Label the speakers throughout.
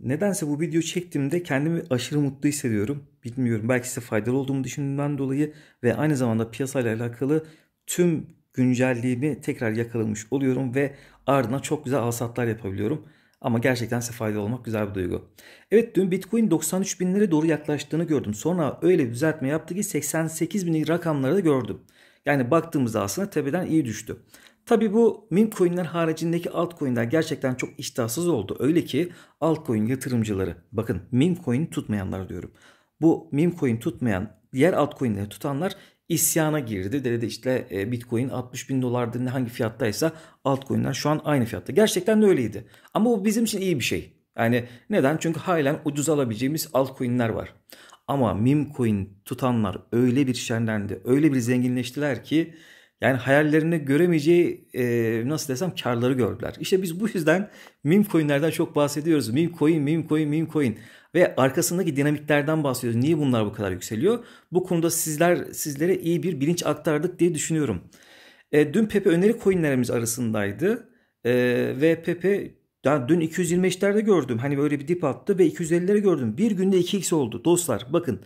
Speaker 1: Nedense bu video çektiğimde kendimi aşırı mutlu hissediyorum. Bilmiyorum belki size faydalı olduğumu düşündüğümden dolayı ve aynı zamanda piyasayla alakalı tüm güncelliğimi tekrar yakalamış oluyorum ve ardına çok güzel alsatlar yapabiliyorum. Ama gerçekten size faydalı olmak güzel bir duygu. Evet dün Bitcoin 93 binlere doğru yaklaştığını gördüm. Sonra öyle bir düzeltme yaptı ki 88 bin rakamları da gördüm. Yani baktığımızda aslında tepeden iyi düştü. Tabi bu meme coinler haricindeki altcoin'ler gerçekten çok iştahsız oldu. Öyle ki altcoin yatırımcıları bakın meme coin tutmayanlar diyorum. Bu meme coin tutmayan diğer altcoin'leri tutanlar isyana girdi. Dedi işte e, bitcoin 60 bin dolardı ne hangi fiyattaysa altcoin'ler şu an aynı fiyatta. Gerçekten de öyleydi. Ama bu bizim için iyi bir şey. Yani neden? Çünkü halen ucuz alabileceğimiz altcoin'ler var. Ama meme coin tutanlar öyle bir şenlendi, öyle bir zenginleştiler ki yani hayallerinde göremeyeceği e, nasıl desem karları gördüler. İşte biz bu yüzden meme coinlerden çok bahsediyoruz. Meme coin, meme coin, meme coin ve arkasındaki dinamiklerden bahsediyoruz. Niye bunlar bu kadar yükseliyor? Bu konuda sizler sizlere iyi bir bilinç aktardık diye düşünüyorum. E, dün Pepe öneri coinlerimiz arasındaydı. E, ve Pepe yani dün 225'lerde gördüm. Hani böyle bir dip attı ve 250'lere gördüm. Bir günde 2x oldu. Dostlar bakın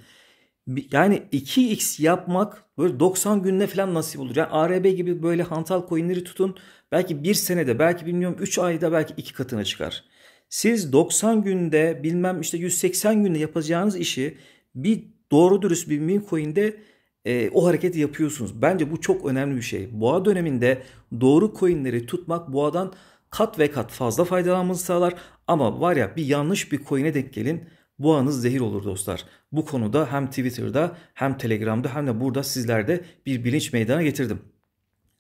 Speaker 1: yani 2x yapmak böyle 90 günde falan nasip olur. Yani ARB gibi böyle hantal coinleri tutun. Belki bir senede belki bilmiyorum 3 ayda belki 2 katına çıkar. Siz 90 günde bilmem işte 180 günde yapacağınız işi bir doğru dürüst bir meme coin'de e, o hareketi yapıyorsunuz. Bence bu çok önemli bir şey. Boğa döneminde doğru coinleri tutmak boğadan kat ve kat fazla faydalanmanızı sağlar. Ama var ya bir yanlış bir coin'e denk gelin. Bu anız zehir olur dostlar. Bu konuda hem Twitter'da hem Telegram'da hem de burada sizlerde bir bilinç meydana getirdim.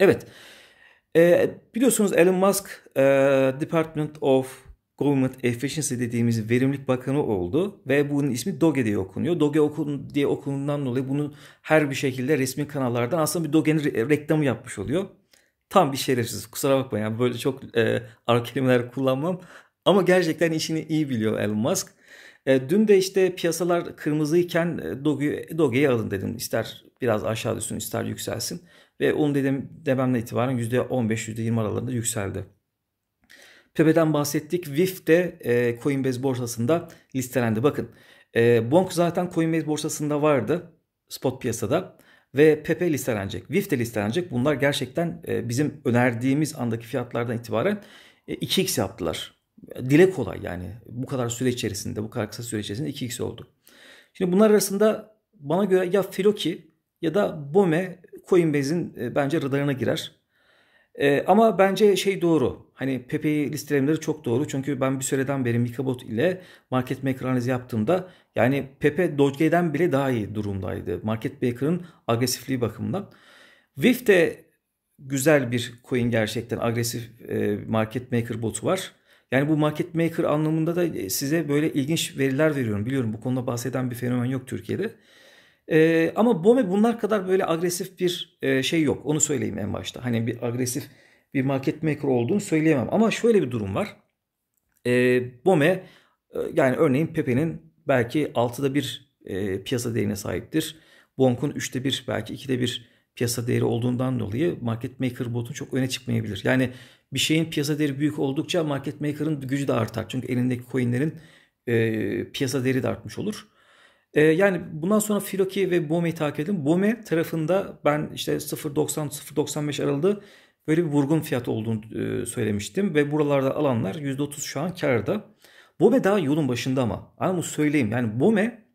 Speaker 1: Evet e, biliyorsunuz Elon Musk e, Department of Government Efficiency dediğimiz verimlilik bakanı oldu ve bunun ismi Doge diye okunuyor. Doge okun diye okunduğundan dolayı bunu her bir şekilde resmi kanallardan aslında bir Doge'nin re reklamı yapmış oluyor. Tam bir şerefsiz kusura bakmayın yani böyle çok e, ara kelimeler kullanmam ama gerçekten işini iyi biliyor Elon Musk e, dün de işte piyasalar kırmızıyken e, Doge'yi Doge alın dedim. İster biraz aşağı düşsün ister yükselsin. Ve onu dedim dememle itibaren %15-%20 aralarında yükseldi. Pepe'den bahsettik. VIF de e, Coinbase borsasında listelendi. Bakın e, Bonk zaten Coinbase borsasında vardı spot piyasada ve Pepe listelenecek. VIF de listelenecek. Bunlar gerçekten e, bizim önerdiğimiz andaki fiyatlardan itibaren e, 2x yaptılar dile kolay yani bu kadar süre içerisinde bu kadar kısa süre içerisinde 2x oldu. Şimdi bunlar arasında bana göre ya Filoki ya da Bome Coinbase'in e, bence radarına girer. E, ama bence şey doğru. Hani Pepe'yi listelemeleri çok doğru. Çünkü ben bir süreden beri Mikabot ile market maker analizi yaptığımda yani Pepe Doge'den bile daha iyi durumdaydı. Market maker'ın agresifliği bakımından. VIF de güzel bir coin gerçekten agresif e, market maker botu var. Yani bu market maker anlamında da e, size böyle ilginç veriler veriyorum. Biliyorum bu konuda bahseden bir fenomen yok Türkiye'de. Ee, ama BOME bunlar kadar böyle agresif bir e, şey yok. Onu söyleyeyim en başta. Hani bir agresif bir market maker olduğunu söyleyemem. Ama şöyle bir durum var. Ee, BOME e, yani örneğin Pepe'nin belki 6'da bir e, piyasa değerine sahiptir. Bonk'un 3'te 1 belki 2'de 1 piyasa değeri olduğundan dolayı market maker botun çok öne çıkmayabilir. Yani bir şeyin piyasa değeri büyük oldukça market maker'ın gücü de artar. Çünkü elindeki coinlerin e, piyasa değeri de artmış olur. E, yani bundan sonra Filoki ve BOME'yi takip edin. BOME tarafında ben işte 0.90-0.95 aralığı böyle bir vurgun fiyat olduğunu e, söylemiştim. Ve buralarda alanlar %30 şu an karda. BOME daha yolun başında ama. Ama söyleyeyim yani BOME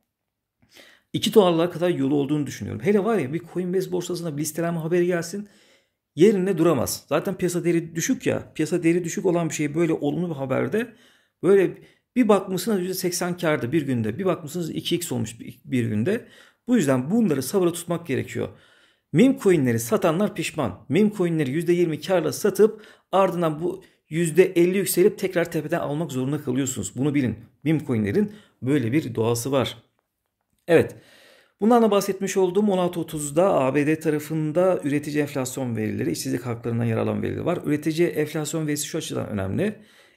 Speaker 1: iki dolarlara kadar yolu olduğunu düşünüyorum. Hele var ya bir Coinbase borsasına bir listelenme haberi gelsin yerine duramaz. Zaten piyasa değeri düşük ya. Piyasa değeri düşük olan bir şey böyle olumlu bir haberde böyle bir bakmışsınız %80 karda bir günde. Bir bakmışsınız 2x olmuş bir günde. Bu yüzden bunları sabırla tutmak gerekiyor. Meme coinleri satanlar pişman. Meme coinleri %20 karla satıp ardından bu %50 yükselip tekrar tepeden almak zorunda kalıyorsunuz. Bunu bilin. Meme coinlerin böyle bir doğası var. Evet. Bundan da bahsetmiş olduğum 16.30'da ABD tarafında üretici enflasyon verileri, işsizlik haklarından yer alan verileri var. Üretici enflasyon verisi şu açıdan önemli.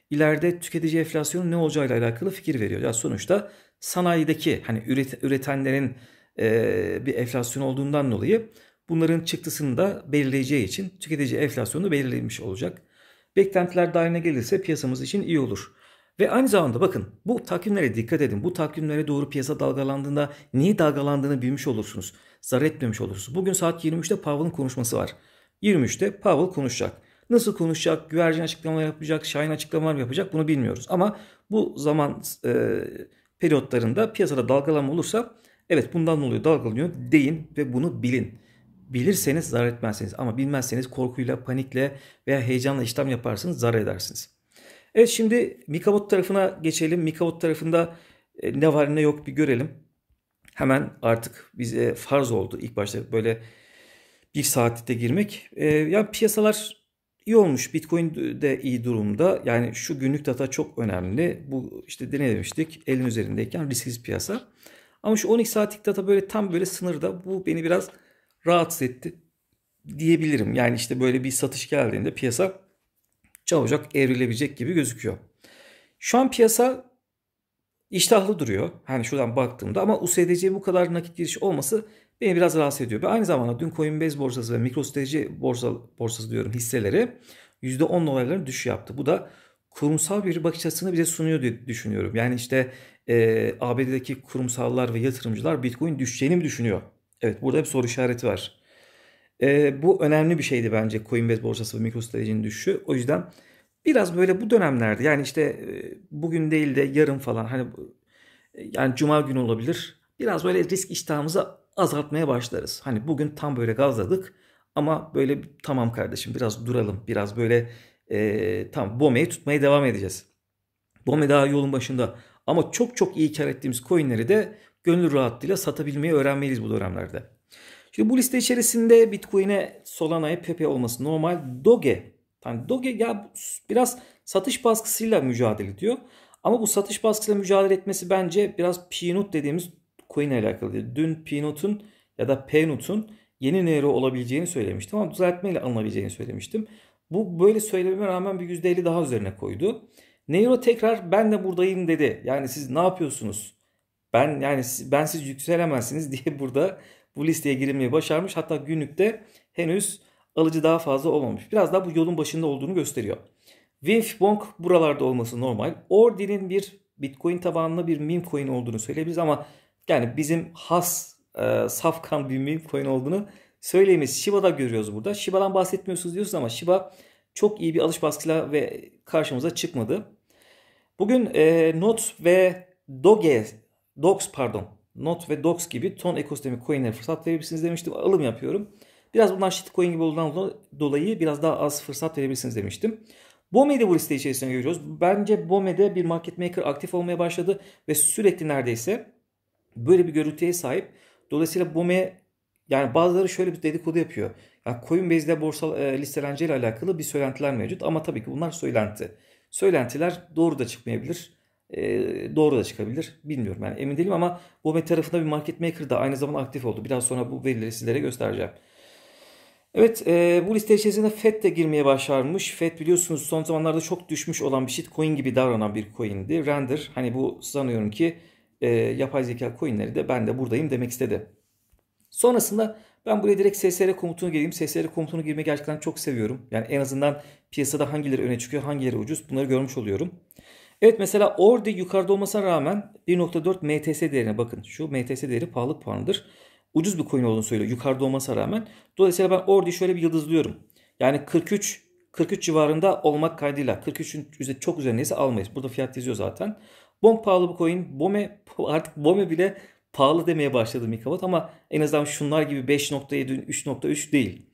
Speaker 1: İleride tüketici enflasyonun ne olacağıyla alakalı fikir veriyor. Ya sonuçta sanayideki hani üret, üretenlerin e, bir enflasyon olduğundan dolayı bunların çıktısını da belirleyeceği için tüketici enflasyonu belirlenmiş olacak. Beklentiler dahiline gelirse piyasamız için iyi olur. Ve aynı zamanda bakın bu takvimlere dikkat edin. Bu takvimlere doğru piyasa dalgalandığında niye dalgalandığını bilmiş olursunuz. Zarar etmemiş olursunuz. Bugün saat 23'te Powell'ın konuşması var. 23'te Powell konuşacak. Nasıl konuşacak, güvercin açıklamalar yapacak, şahin açıklama yapacak bunu bilmiyoruz. Ama bu zaman e, periyotlarında piyasada dalgalanma olursa evet bundan dolayı dalgalanıyor deyin ve bunu bilin. Bilirseniz zarar etmezsiniz ama bilmezseniz korkuyla, panikle veya heyecanla işlem yaparsınız zarar edersiniz. Evet şimdi Mikavot tarafına geçelim. Mikavot tarafında e, ne var ne yok bir görelim. Hemen artık bize farz oldu ilk başta böyle bir saatte girmek. E, ya piyasalar iyi olmuş. Bitcoin de iyi durumda. Yani şu günlük data çok önemli. Bu işte ne demiştik? Elin üzerindeyken risksiz piyasa. Ama şu 12 saatlik data böyle tam böyle sınırda. Bu beni biraz rahatsız etti diyebilirim. Yani işte böyle bir satış geldiğinde piyasa çabucak evrilebilecek gibi gözüküyor. Şu an piyasa iştahlı duruyor. Hani şuradan baktığımda ama USDC'ye bu kadar nakit giriş olması beni biraz rahatsız ediyor. Ve aynı zamanda dün Coinbase borsası ve MicroStrategy borsa, borsası diyorum hisseleri %10 dolarların düşüş yaptı. Bu da kurumsal bir bakış açısını bize sunuyor diye düşünüyorum. Yani işte e, ABD'deki kurumsallar ve yatırımcılar Bitcoin düşeceğini mi düşünüyor? Evet burada bir soru işareti var. E, bu önemli bir şeydi bence Coinbase borsası ve MicroStrategy'nin düşüşü. O yüzden biraz böyle bu dönemlerde yani işte e, bugün değil de yarın falan hani yani cuma günü olabilir. Biraz böyle risk iştahımızı azaltmaya başlarız. Hani bugün tam böyle gazladık ama böyle tamam kardeşim biraz duralım. Biraz böyle e, tam BOME'yi tutmaya devam edeceğiz. BOME daha yolun başında ama çok çok iyi kar ettiğimiz coinleri de gönül rahatlığıyla satabilmeyi öğrenmeliyiz bu dönemlerde. Şimdi bu liste içerisinde Bitcoin'e Solana'ya Pepe olması normal. Doge. Yani Doge ya biraz satış baskısıyla mücadele ediyor. Ama bu satış baskısıyla mücadele etmesi bence biraz Peanut dediğimiz coin ile alakalı. Dün Peanut'un ya da Peanut'un yeni Nero olabileceğini söylemiştim ama düzeltmeyle alınabileceğini söylemiştim. Bu böyle söylememe rağmen bir %50 daha üzerine koydu. Nero tekrar ben de buradayım dedi. Yani siz ne yapıyorsunuz? Ben yani ben siz yükselemezsiniz diye burada bu listeye girilmeyi başarmış. Hatta günlükte henüz alıcı daha fazla olmamış. Biraz daha bu yolun başında olduğunu gösteriyor. Winfbonk buralarda olması normal. Order'in bir Bitcoin tabanlı bir meme coin olduğunu söyleyebiliriz ama yani bizim has e, safkan bir meme coin olduğunu söyleyemeyiz. Shiba'da görüyoruz burada. Shiba'dan bahsetmiyorsunuz diyorsunuz ama Shiba çok iyi bir alış baskıyla ve karşımıza çıkmadı. Bugün e, Not ve Doge, Dogs pardon Not ve Dox gibi ton ekosistemi coin'lere fırsat verebilirsiniz demiştim. Alım yapıyorum. Biraz bunlar shitcoin gibi olduğundan dolayı biraz daha az fırsat verebilirsiniz demiştim. BOME'yi de bu liste içerisinde görüyoruz. Bence BOME'de bir market maker aktif olmaya başladı ve sürekli neredeyse böyle bir görüntüye sahip. Dolayısıyla BOME yani bazıları şöyle bir dedikodu yapıyor. Yani Coinbase'de borsal e, listelenceyle alakalı bir söylentiler mevcut ama tabii ki bunlar söylenti. Söylentiler doğru da çıkmayabilir. Ee, doğru da çıkabilir. Bilmiyorum yani emin değilim ama Bome tarafında bir market maker da aynı zamanda aktif oldu. Biraz sonra bu verileri sizlere göstereceğim. Evet e, bu liste içerisinde FED de girmeye başarmış. FED biliyorsunuz son zamanlarda çok düşmüş olan bir shitcoin gibi davranan bir coindi. Render hani bu sanıyorum ki e, yapay zeka coinleri de ben de buradayım demek istedi. Sonrasında ben buraya direkt SSR komutunu gireyim. SSR komutunu girmeyi gerçekten çok seviyorum. Yani en azından piyasada hangileri öne çıkıyor hangileri ucuz bunları görmüş oluyorum. Evet mesela Ordi yukarıda olmasına rağmen 1.4 MTS değerine bakın. Şu MTS değeri pahalı puanıdır. Ucuz bir coin olduğunu söylüyor yukarıda olmasına rağmen. Dolayısıyla ben Ordi'yi şöyle bir yıldızlıyorum. Yani 43 43 civarında olmak kaydıyla 43'ün üzeri çok üzerindeyse almayız. Burada fiyat yazıyor zaten. Bom pahalı bir coin. Bome artık Bome bile pahalı demeye başladı Mikavot ama en azından şunlar gibi 5.7 3.3 değil.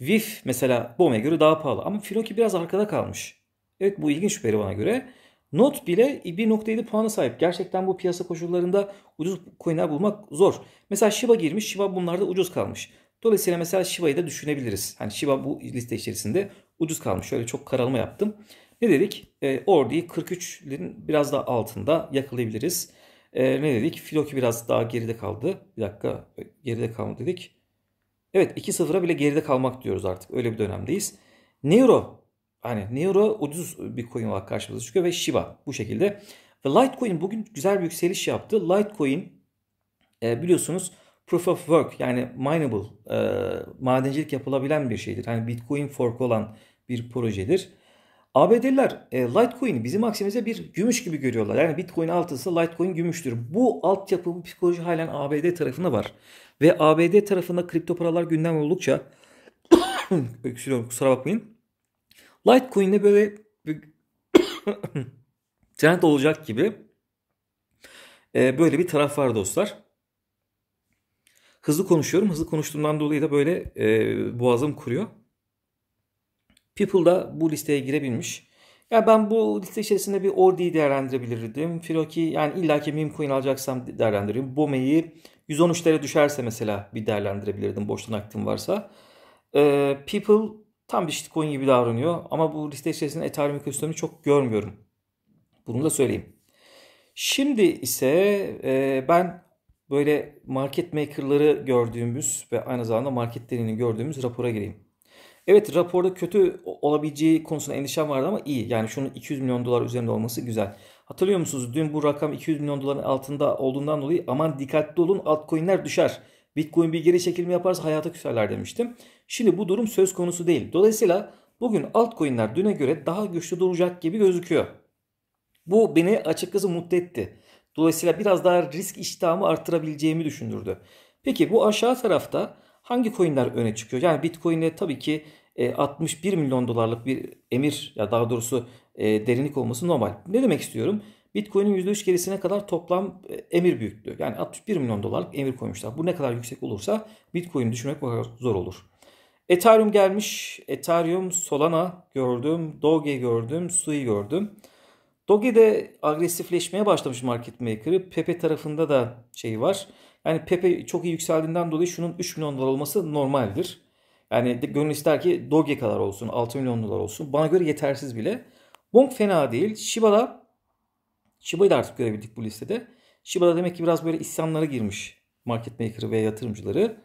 Speaker 1: VIF mesela Bome'ye göre daha pahalı ama Filoki biraz arkada kalmış. Evet bu ilginç bir bana göre. Not bile 1.7 puana sahip. Gerçekten bu piyasa koşullarında ucuz coinler bulmak zor. Mesela Shiba girmiş. Shiba bunlarda ucuz kalmış. Dolayısıyla mesela Shiba'yı da düşünebiliriz. Hani Shiba bu liste içerisinde ucuz kalmış. Şöyle çok karalama yaptım. Ne dedik? E, ee, Ordi'yi 43'lerin biraz daha altında yakalayabiliriz. E, ne dedik? Filoki biraz daha geride kaldı. Bir dakika e, geride kaldı dedik. Evet 2-0'a bile geride kalmak diyoruz artık. Öyle bir dönemdeyiz. Neuro hani Neuro ucuz bir coin olarak karşımıza çıkıyor ve Shiba bu şekilde. Ve Litecoin bugün güzel bir yükseliş yaptı. Litecoin e, biliyorsunuz proof of work yani mineable e, madencilik yapılabilen bir şeydir. Hani Bitcoin fork olan bir projedir. ABD'liler e, Litecoin'i bizim aksimize bir gümüş gibi görüyorlar. Yani Bitcoin altısı Litecoin gümüştür. Bu altyapı psikoloji halen ABD tarafında var. Ve ABD tarafında kripto paralar gündem oldukça öksürüyorum kusura bakmayın Litecoin'de böyle bir trend olacak gibi e, böyle bir taraf var dostlar. Hızlı konuşuyorum. Hızlı konuştuğumdan dolayı da böyle e, boğazım kuruyor. People da bu listeye girebilmiş. Ya yani ben bu liste içerisinde bir Ordi'yi değerlendirebilirdim. Firoki yani illaki meme coin alacaksam değerlendiririm. Bome'yi 113'lere düşerse mesela bir değerlendirebilirdim boşluğun aktim varsa. Ee, People Tam bir shitcoin gibi davranıyor ama bu liste içerisinde Ethereum ekosistemini çok görmüyorum. Bunu da söyleyeyim. Şimdi ise e, ben böyle market makerları gördüğümüz ve aynı zamanda marketlerini gördüğümüz rapora gireyim. Evet raporda kötü olabileceği konusunda endişem vardı ama iyi. Yani şunun 200 milyon dolar üzerinde olması güzel. Hatırlıyor musunuz? Dün bu rakam 200 milyon doların altında olduğundan dolayı aman dikkatli olun altcoin'ler düşer. Bitcoin bir geri çekilme yaparsa hayata küserler demiştim. Şimdi bu durum söz konusu değil. Dolayısıyla bugün altcoin'ler düne göre daha güçlü duracak gibi gözüküyor. Bu beni açıkçası mutlu etti. Dolayısıyla biraz daha risk iştahımı artırabileceğimi düşündürdü. Peki bu aşağı tarafta hangi coin'ler öne çıkıyor? Yani Bitcoin'e tabii ki 61 e, milyon dolarlık bir emir ya daha doğrusu e, derinlik olması normal. Ne demek istiyorum? Bitcoin'in %3 gerisine kadar toplam e, emir büyüklüğü. Yani 61 milyon dolarlık emir koymuşlar. Bu ne kadar yüksek olursa Bitcoin'i düşürmek zor olur. Ethereum gelmiş. Ethereum, Solana gördüm. Doge gördüm. Sui gördüm. Doge de agresifleşmeye başlamış market maker'ı. Pepe tarafında da şey var. Yani Pepe çok iyi yükseldiğinden dolayı şunun 3 milyon dolar olması normaldir. Yani gönül ister ki Doge kadar olsun, 6 milyon dolar olsun. Bana göre yetersiz bile. Bong fena değil. Shiba'da Shiba'yı da artık görebildik bu listede. Shiba'da demek ki biraz böyle isyanlara girmiş market maker'ı ve yatırımcıları.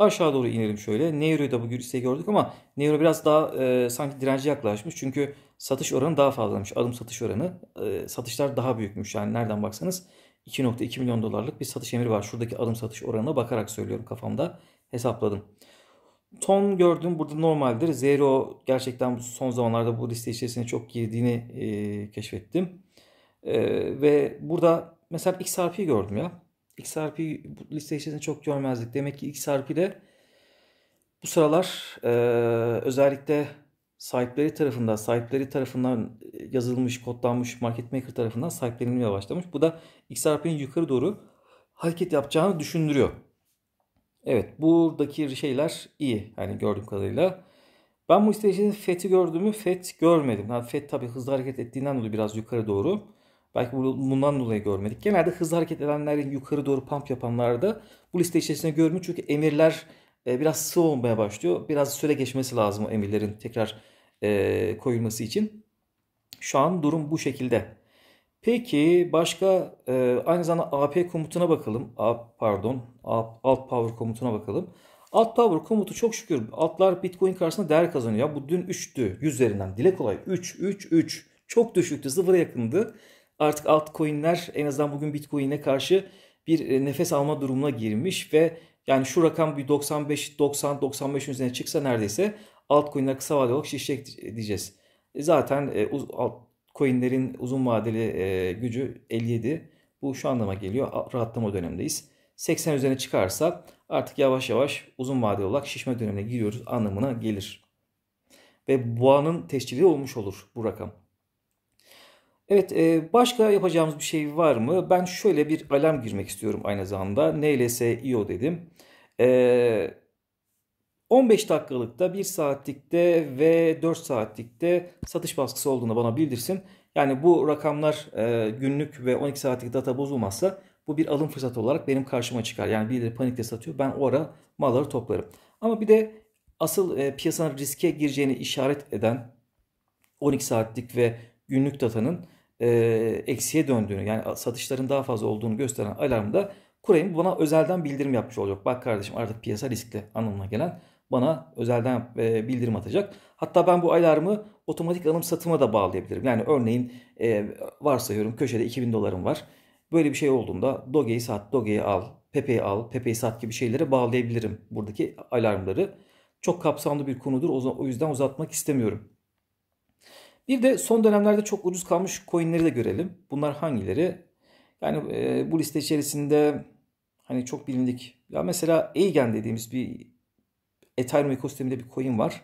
Speaker 1: Aşağı doğru inelim şöyle. Neuro'yu da bugün ise gördük ama Neuro biraz daha e, sanki direnci yaklaşmış. Çünkü satış oranı daha fazlamış. Adım satış oranı. E, satışlar daha büyükmüş. Yani nereden baksanız 2.2 milyon dolarlık bir satış emri var. Şuradaki adım satış oranına bakarak söylüyorum kafamda. Hesapladım. Ton gördüm burada normaldir. Zero gerçekten son zamanlarda bu liste içerisine çok girdiğini e, keşfettim. E, ve burada mesela XRP gördüm ya. XRP bu liste içerisinde çok görmezdik. Demek ki XRP'de bu sıralar e, özellikle sahipleri tarafından, sahipleri tarafından e, yazılmış, kodlanmış market maker tarafından sahiplenilmeye başlamış. Bu da XRP'nin yukarı doğru hareket yapacağını düşündürüyor. Evet buradaki şeyler iyi. Yani gördüğüm kadarıyla. Ben bu isteyicinin FET'i gördüğümü FET görmedim. Yani FET tabii hızlı hareket ettiğinden dolayı biraz yukarı doğru. Belki bundan dolayı görmedik. Genelde hızlı hareket edenlerin yukarı doğru pump yapanlarda bu liste içerisinde görmüyor. Çünkü emirler e, biraz sığ olmaya başlıyor. Biraz süre geçmesi lazım o emirlerin tekrar e, koyulması için. Şu an durum bu şekilde. Peki başka e, aynı zamanda AP komutuna bakalım. pardon alt power komutuna bakalım. Alt power komutu çok şükür altlar bitcoin karşısında değer kazanıyor. Bu dün 3'tü üzerinden dile kolay 3 3 3 çok düşüktü sıfıra yakındı artık altcoin'ler en azından bugün Bitcoin'e karşı bir e, nefes alma durumuna girmiş ve yani şu rakam bir 95 90 95 üzerine çıksa neredeyse altcoin'ler kısa vadeli olarak şişecek diyeceğiz. E, zaten e, altcoin'lerin uzun vadeli gücü 57. Bu şu anlama geliyor. Rahatlama dönemdeyiz. 80 üzerine çıkarsa artık yavaş yavaş uzun vadeli olarak şişme dönemine giriyoruz anlamına gelir. Ve boğanın tescili olmuş olur bu rakam. Evet e, başka yapacağımız bir şey var mı? Ben şöyle bir alarm girmek istiyorum aynı zamanda. NLS-IO dedim. 15 e, dakikalıkta, 1 saatlikte ve 4 saatlikte satış baskısı olduğunu bana bildirsin. Yani bu rakamlar e, günlük ve 12 saatlik data bozulmazsa bu bir alım fırsatı olarak benim karşıma çıkar. Yani birileri panikle satıyor. Ben o ara malları toplarım. Ama bir de asıl piyasanın riske gireceğini işaret eden 12 saatlik ve günlük datanın e, eksiye döndüğünü yani satışların daha fazla olduğunu gösteren alarmda Kurayım bana özelden bildirim yapmış olacak. Bak kardeşim artık piyasa riskli anlamına gelen bana özelden e, bildirim atacak. Hatta ben bu alarmı otomatik alım satıma da bağlayabilirim. Yani örneğin e, varsayıyorum köşede 2000 dolarım var. Böyle bir şey olduğunda Doge'yi sat, Doge'yi al, Pepe'yi al, Pepe'yi sat gibi şeylere bağlayabilirim buradaki alarmları. Çok kapsamlı bir konudur. O yüzden uzatmak istemiyorum. Bir de son dönemlerde çok ucuz kalmış coinleri de görelim. Bunlar hangileri? Yani e, bu liste içerisinde hani çok bilindik. Ya mesela Eigen dediğimiz bir Ethereum ekosisteminde bir coin var.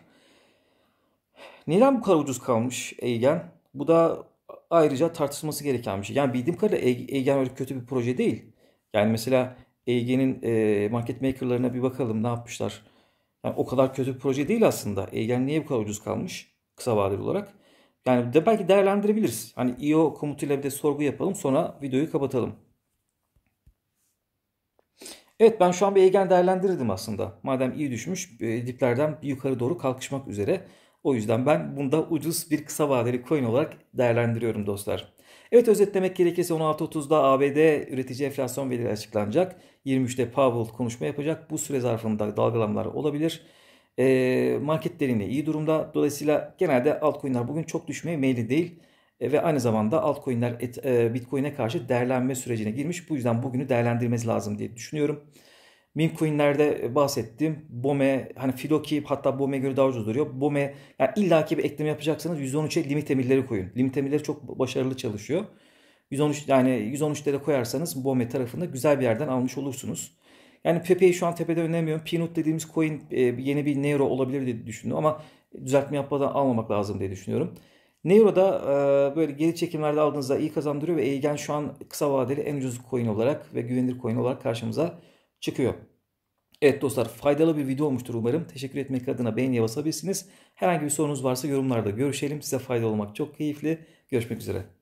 Speaker 1: Neden bu kadar ucuz kalmış Eigen? Bu da ayrıca tartışılması gereken bir şey. Yani bildiğim kadarıyla Eigen öyle kötü bir proje değil. Yani mesela Eigen'in e, market maker'larına bir bakalım ne yapmışlar. Yani o kadar kötü bir proje değil aslında. Eigen niye bu kadar ucuz kalmış kısa vadeli olarak? Yani de belki değerlendirebiliriz. Hani io komutuyla bir de sorgu yapalım sonra videoyu kapatalım. Evet ben şu an bir eğgen değerlendirirdim aslında. Madem iyi düşmüş e, diplerden yukarı doğru kalkışmak üzere. O yüzden ben bunda ucuz bir kısa vadeli coin olarak değerlendiriyorum dostlar. Evet özetlemek gerekirse 16.30'da ABD üretici enflasyon verileri açıklanacak. 23'te Powell konuşma yapacak. Bu süre zarfında dalgalanmalar olabilir. E, marketlerinde iyi durumda. Dolayısıyla genelde altcoin'ler bugün çok düşmeye meyli değil. E, ve aynı zamanda altcoin'ler e, Bitcoin'e karşı değerlenme sürecine girmiş. Bu yüzden bugünü değerlendirmemiz lazım diye düşünüyorum. Meme coin'lerde e, bahsettim. Bome, hani Filoki hatta bom'e göre daha ucuz duruyor. Bome, yani illaki bir ekleme yapacaksanız 113'e limit emirleri koyun. Limit emirleri çok başarılı çalışıyor. 113 yani 113 lira koyarsanız Bome tarafında güzel bir yerden almış olursunuz. Yani Pepe'yi şu an tepede önlemiyorum. Peanut dediğimiz coin e, yeni bir Neuro olabilir diye düşündüm ama düzeltme yapmadan almamak lazım diye düşünüyorum. Neuro'da e, böyle geri çekimlerde aldığınızda iyi kazandırıyor ve Eigen şu an kısa vadeli en ucuz coin olarak ve güvenilir coin olarak karşımıza çıkıyor. Evet dostlar faydalı bir video olmuştur umarım. Teşekkür etmek adına beğeniye basabilirsiniz. Herhangi bir sorunuz varsa yorumlarda görüşelim. Size faydalı olmak çok keyifli. Görüşmek üzere.